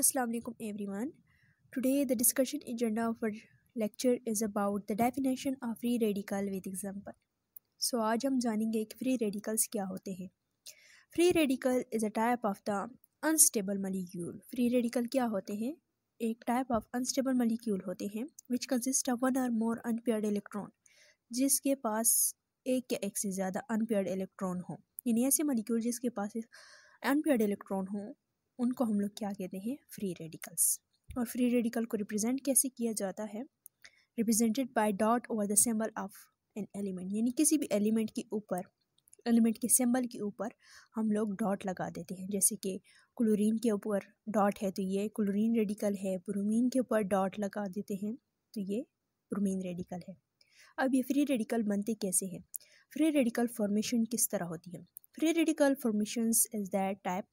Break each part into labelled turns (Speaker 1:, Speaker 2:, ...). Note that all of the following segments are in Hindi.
Speaker 1: Assalamu alaikum everyone. Today the discussion agenda of our lecture is about the definition of free radical with example. So आज हम जानेंगे कि free radicals क्या होते हैं Free radical is a type of the unstable molecule. Free radical क्या होते हैं एक type of unstable molecule होते हैं which consist of one or more unpaired electron जिसके पास एक या एक से ज़्यादा अनपेयर्ड इलेक्ट्रॉन हो यानी ऐसे मॉलिक्यूल जिसके पास अनपेयर्ड इलेक्ट्रॉन हो उनको हम लोग क्या कहते हैं फ्री रेडिकल्स और फ्री रेडिकल को रिप्रेजेंट कैसे किया जाता है represented by dot over the symbol of an element यानी किसी भी एलिमेंट के ऊपर एलिमेंट के सिंबल के ऊपर हम लोग डॉट लगा देते हैं जैसे कि क्लोरीन के ऊपर डॉट है तो ये क्लोरीन रेडिकल है ब्रोमीन के ऊपर डॉट लगा देते हैं तो ये ब्रोमीन रेडिकल है अब ये फ्री रेडिकल बनते कैसे हैं फ्री रेडिकल फॉर्मेशन किस तरह होती है free radical formation is that type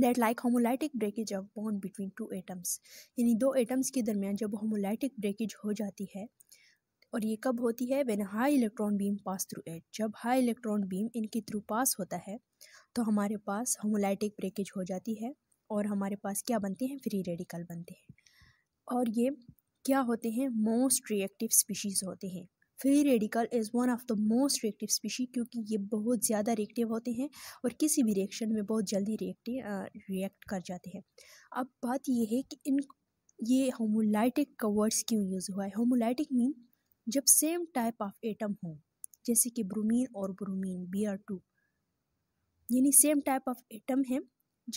Speaker 1: that like homolytic breakage of bond between two atoms यानी दो एटम्स के दरमियान जब होमोलाइटिक ब्रेकेज हो जाती है और ये कब होती है when high electron beam pass through at जब हाई इलेक्ट्रॉन बीम इनके थ्रू पास होता है तो हमारे पास होमोलाइटिक ब्रेकेज हो जाती है और हमारे पास क्या बनते हैं फ्री रेडिकल बनते हैं और ये क्या होते हैं मोस्ट रिएक्टिव स्पीशीज़ होते हैं free radical is one of the most reactive species क्योंकि ये बहुत ज़्यादा रिएक्टिव होते हैं और किसी भी रिएक्शन में बहुत जल्दी रिएक्टिव रिएक्ट कर जाते हैं अब बात यह है कि इन ये होमोलाइटिक का क्यों यूज़ हुआ है होमोलाइटिक मीन जब सेम टाइप ऑफ एटम हो जैसे कि ब्रोमीन और ब्रोमीन बी आर टू यानी सेम टाइप ऑफ एटम है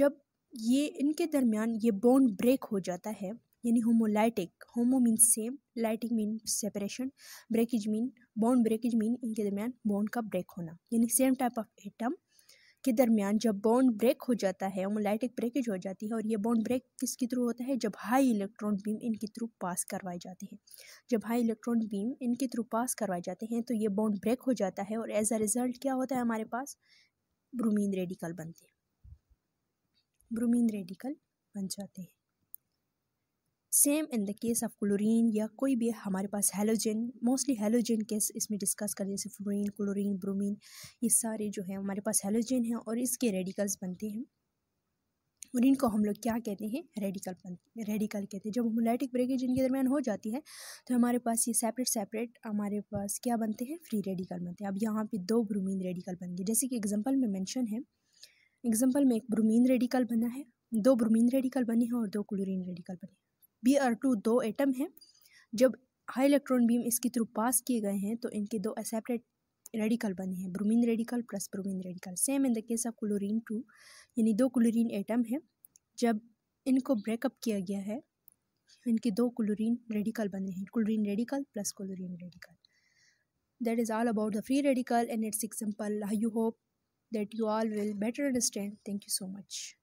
Speaker 1: जब ये इनके दरमियान ये बॉन्ड ब्रेक हो जाता है यानी homolytic homo mean same lytic mean separation breakage mean bond breakage mean इनके दरमियान बॉन्ड का ब्रेक होना यानी सेम टाइप ऑफ एटम के दरमियान जब बॉन्ड ब्रेक हो जाता है होमोलाइटिक ब्रेकेज हो जाती है और ये बॉन्ड ब्रेक किसके थ्रू होता है जब हाई इलेक्ट्रॉन बीम इनके थ्रू पास करवाए जाते हैं जब हाई इलेक्ट्रॉन बीम इनके थ्रू पास करवाए जाते हैं तो ये बॉन्ड ब्रेक हो जाता है और एज अ रिज़ल्ट क्या होता है हमारे पास ब्रोमीन रेडिकल बनते हैं ब्रोमीन रेडिकल बन जाते हैं same in the case of chlorine या कोई भी हमारे पास हेलोजन मोस्टली हेलोजन केस इसमें डिस्कस कर जैसे फ्लोरीन क्लोरीन ब्रोमीन ये सारे जो है हमारे पास हेलोजन हैं और इसके रेडिकल्स बनते हैं और इनको हम लोग क्या कहते हैं रेडिकल बनते रेडिकल कहते हैं जब होमोलाइटिक ब्रेकेज इनके दरमियान हो जाती है तो हमारे पास ये सेपरेट सेपरेट हमारे पास क्या बनते हैं फ्री रेडिकल बनते हैं अब यहाँ पर दो ब्रोमीन रेडिकल बन गए जैसे कि एग्जाम्पल में मैंशन है एग्जाम्पल में एक ब्रोमीन रेडिकल बना है दो ब्रोमीन रेडिकल बने हैं और दो क्लोरीन रेडिकल बने हैं बी आर टू दो एटम हैं जब हाई इलेक्ट्रॉन बीम इसके थ्रू पास किए गए हैं तो इनके दो एसेप्टेड रेडिकल बने हैं bromine radical plus bromine radical same in the case of chlorine two यानी दो क्लोरीन एटम हैं जब इनको ब्रेकअप किया गया है इनके दो क्लोरीन रेडिकल बने हैं chlorine radical plus chlorine radical is all about the free radical and its example I you hope that you all will better understand thank you so much